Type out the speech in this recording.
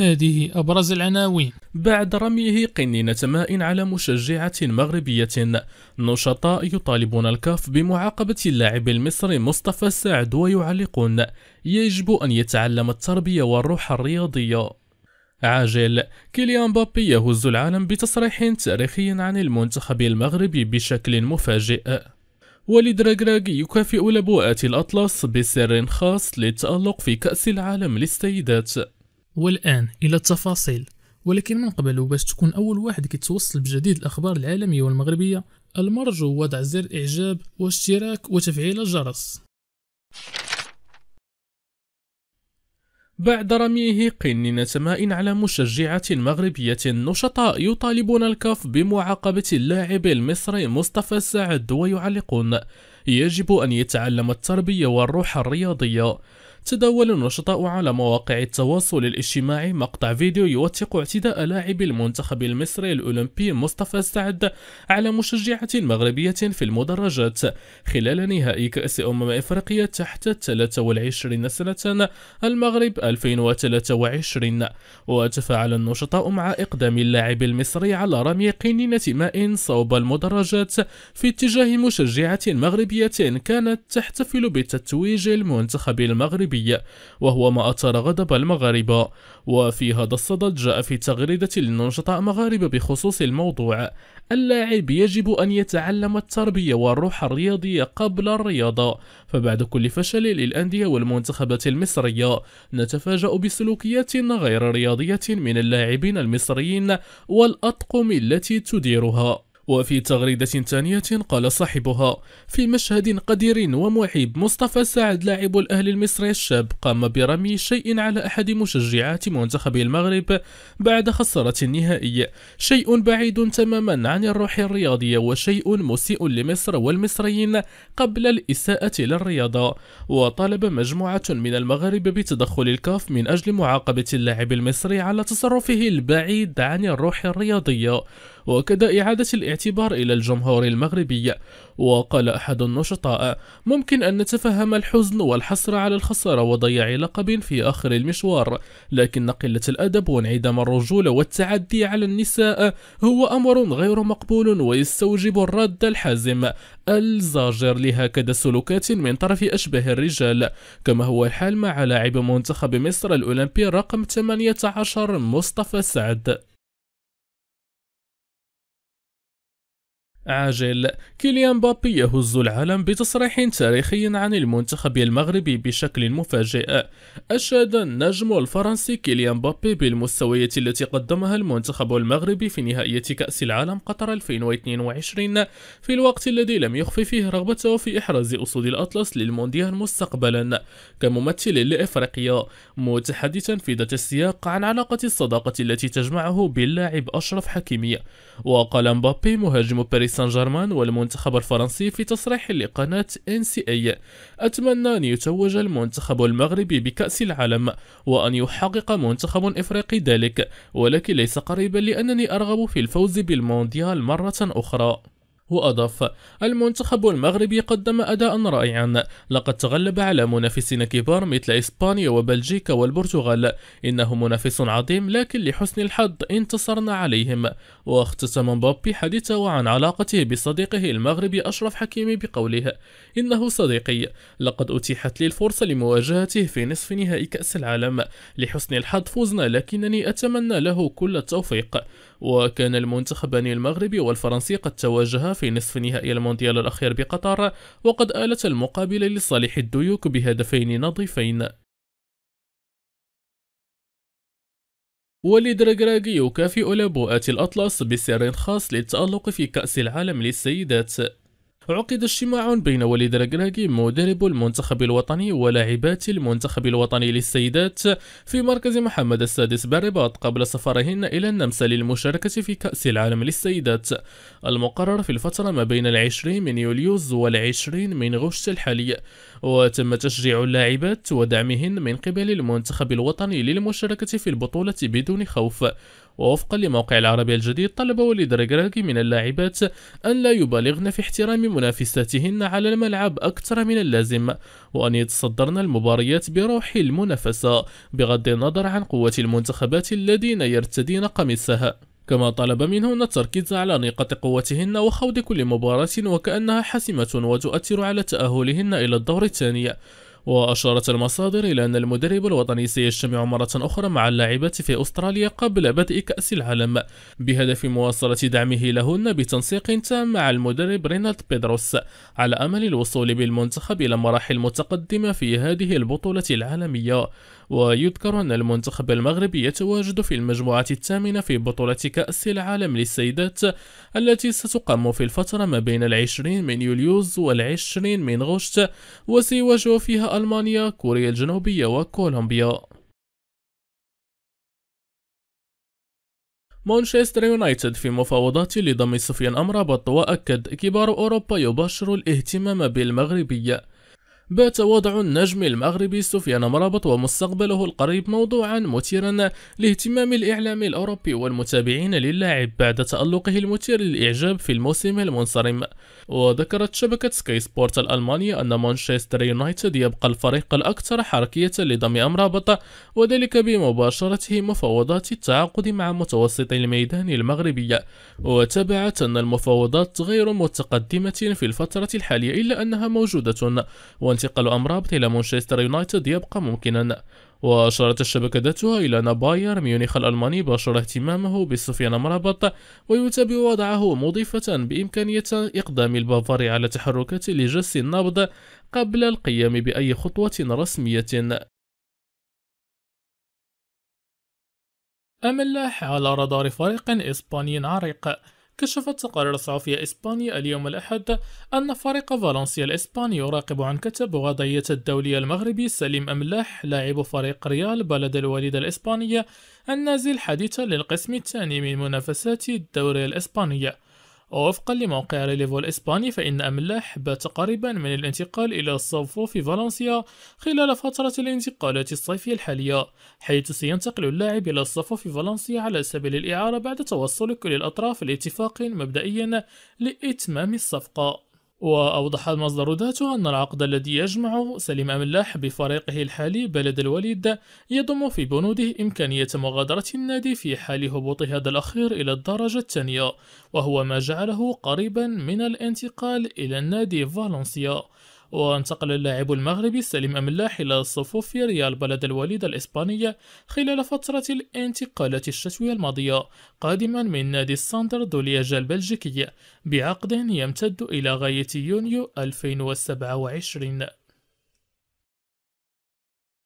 هذه أبرز العناوين بعد رميه قنينة ماء على مشجعة مغربية نشطاء يطالبون الكاف بمعاقبة اللاعب المصري مصطفى السعد ويعلقون يجب أن يتعلم التربية والروح الرياضية عاجل كيليان بابي يهز العالم بتصريح تاريخي عن المنتخب المغربي بشكل مفاجئ وليد راكراك يكافئ لبوءات الأطلس بسر خاص للتألق في كأس العالم للسيدات والآن إلى التفاصيل ولكن من قبل وباش تكون أول واحد كيتوصل بجديد الأخبار العالمية والمغربية المرجو وضع زر إعجاب واشتراك وتفعيل الجرس بعد رميه قنينة ماء على مشجعة مغربية نشطاء يطالبون الكاف بمعاقبة اللاعب المصري مصطفى السعد ويعلقون يجب أن يتعلم التربية والروح الرياضية تداول النشطاء على مواقع التواصل الاجتماعي مقطع فيديو يوثق اعتداء لاعب المنتخب المصري الأولمبي مصطفى سعد على مشجعة مغربية في المدرجات خلال نهائي كأس أمم إفريقيا تحت 23 سنة المغرب 2023 وتفاعل النشطاء مع إقدام اللاعب المصري على رمي قنينة ماء صوب المدرجات في اتجاه مشجعة مغربية شعبية كانت تحتفل بتتويج المنتخب المغربي وهو ما أثار غضب المغاربة وفي هذا الصدد جاء في تغريدة لنشطاء مغاربة بخصوص الموضوع اللاعب يجب أن يتعلم التربية والروح الرياضية قبل الرياضة فبعد كل فشل للأندية والمنتخبات المصرية نتفاجأ بسلوكيات غير رياضية من اللاعبين المصريين والأطقم التي تديرها وفي تغريدة ثانية قال صاحبها في مشهد قدير ومحب مصطفى سعد لاعب الأهلي المصري الشاب قام برمي شيء على أحد مشجعات منتخب المغرب بعد خسارة النهائي شيء بعيد تماما عن الروح الرياضية وشيء مسيء لمصر والمصريين قبل الإساءة للرياضة وطلب مجموعة من المغرب بتدخل الكاف من أجل معاقبة اللاعب المصري على تصرفه البعيد عن الروح الرياضية وكذا إعادة الاعتبار إلى الجمهور المغربي وقال أحد النشطاء ممكن أن نتفهم الحزن والحسرة على الخسارة وضياع لقب في آخر المشوار لكن قلة الأدب وانعدام الرجولة والتعدي على النساء هو أمر غير مقبول ويستوجب الرد الحازم الزاجر لهكذا سلوكات من طرف أشبه الرجال كما هو الحال مع لاعب منتخب مصر الأولمبي رقم 18 مصطفى سعد عاجل كيليان بابي يهز العالم بتصريح تاريخي عن المنتخب المغربي بشكل مفاجئ أشاد النجم الفرنسي كيليان بابي بالمستويات التي قدمها المنتخب المغربي في نهائية كأس العالم قطر 2022 في الوقت الذي لم يخفي فيه رغبته في إحراز أسود الأطلس للمونديال مستقبلا كممثل لإفريقيا متحدثا في ذات السياق عن علاقة الصداقة التي تجمعه باللاعب أشرف حكيمي وقال مبابي مهاجم باريس سان جيرمان والمنتخب الفرنسي في تصريح لقناة ان سي اي أتمنى أن يتوج المنتخب المغربي بكأس العالم وأن يحقق منتخب إفريقي ذلك ولكن ليس قريبا لأنني أرغب في الفوز بالمونديال مرة أخرى وأضاف المنتخب المغربي قدم أداء رائعا لقد تغلب على منافسين كبار مثل إسبانيا وبلجيكا والبرتغال إنه منافس عظيم لكن لحسن الحظ انتصرنا عليهم واختتم مبابي حديثه عن علاقته بصديقه المغربي أشرف حكيمي بقوله إنه صديقي لقد أتيحت لي الفرصة لمواجهته في نصف نهائي كأس العالم لحسن الحظ فوزنا لكنني أتمنى له كل التوفيق وكان المنتخبان المغربي والفرنسي قد تواجها في نصف نهائي المونديال الأخير بقطر وقد آلت المقابلة لصالح الديوك بهدفين نظيفين وليد ركراكي يكافئ لبؤات الأطلس بسر خاص للتألق في كأس العالم للسيدات عقد اجتماع بين وليد ركراكي مدرب المنتخب الوطني ولاعبات المنتخب الوطني للسيدات في مركز محمد السادس بالرباط قبل سفرهن إلى النمسا للمشاركة في كأس العالم للسيدات المقرر في الفترة ما بين العشرين من يوليوز والعشرين من غشت الحالي وتم تشجيع اللاعبات ودعمهن من قبل المنتخب الوطني للمشاركة في البطولة بدون خوف ووفقا لموقع العربي الجديد طلب وليد ركراكي من اللاعبات أن لا يبالغن في احترام منافساتهن على الملعب أكثر من اللازم وأن يتصدرن المباريات بروح المنافسة بغض النظر عن قوة المنتخبات الذين يرتدين قميصها كما طلب منهن التركيز على نقاط قوتهن وخوض كل مباراة وكأنها حاسمة وتؤثر على تأهلهن إلى الدور الثاني وأشارت المصادر إلى أن المدرب الوطني سيجتمع مرة أخرى مع اللاعبات في أستراليا قبل بدء كأس العالم بهدف مواصلة دعمه لهن بتنسيق تام مع المدرب رينالد بيدروس على أمل الوصول بالمنتخب إلى مراحل متقدمة في هذه البطولة العالمية ويذكر أن المنتخب المغربي يتواجد في المجموعة الثامنة في بطولة كأس العالم للسيدات التي ستقام في الفترة ما بين العشرين من يوليوز والعشرين من غشت وسيواجه فيها ألمانيا كوريا الجنوبية وكولومبيا مانشستر يونايتد في مفاوضات لضم سفيان أمرابط وأكد كبار أوروبا يبشر الاهتمام بالمغربية بات وضع النجم المغربي سفيان مرابط ومستقبله القريب موضوعا مثيرا لاهتمام الإعلام الأوروبي والمتابعين للاعب بعد تألقه المثير للإعجاب في الموسم المنصرم وذكرت شبكة سكاي سبورت الألمانية أن مانشستر يونايتد يبقى الفريق الأكثر حركية لضم امرابط وذلك بمباشرته مفاوضات التعاقد مع متوسط الميدان المغربي وتابعت أن المفاوضات غير متقدمة في الفترة الحالية إلا أنها موجودة انتقال أمرابط إلى مانشستر يونايتد يبقى ممكنا وأشارت الشبكة ذاتها إلى أن باير ميونخ الألماني باشر اهتمامه بسفيان مرابط ويتابع وضعه مضيفة بإمكانية إقدام البافاري على تحركات لجس النبض قبل القيام بأي خطوة رسمية أما اللاح على رادار فريق إسباني عريق كشفت تقارير صحفية إسبانية اليوم الأحد أن فريق فالنسيا الإسباني يراقب عن كتب غضية الدولي المغربي سليم أملاح لاعب فريق ريال بلد الوالدة الإسبانية النازل حديثا للقسم الثاني من منافسات الدوري الإسبانية ووفقا لموقع ريليفو الإسباني فإن أملاح بات قريبا من الانتقال إلى الصوفو في فالنسيا خلال فترة الانتقالات الصيفية الحالية حيث سينتقل اللاعب إلى الصوفو في فالنسيا على سبيل الإعارة بعد توصل كل الأطراف لاتفاق مبدئي لإتمام الصفقة وأوضح المصدر ذاته أن العقد الذي يجمع سليم أملاح بفريقه الحالي بلد الوليد يضم في بنوده إمكانية مغادرة النادي في حال هبوط هذا الأخير إلى الدرجة الثانية وهو ما جعله قريبا من الانتقال إلى النادي فالنسيا وانتقل اللاعب المغربي سليم أملاح إلى صفوف ريال بلد الوليد الإسبانية خلال فترة الانتقالات الشتوية الماضية قادما من نادي الساندر دولياج البلجيكي بعقد يمتد إلى غاية يونيو 2027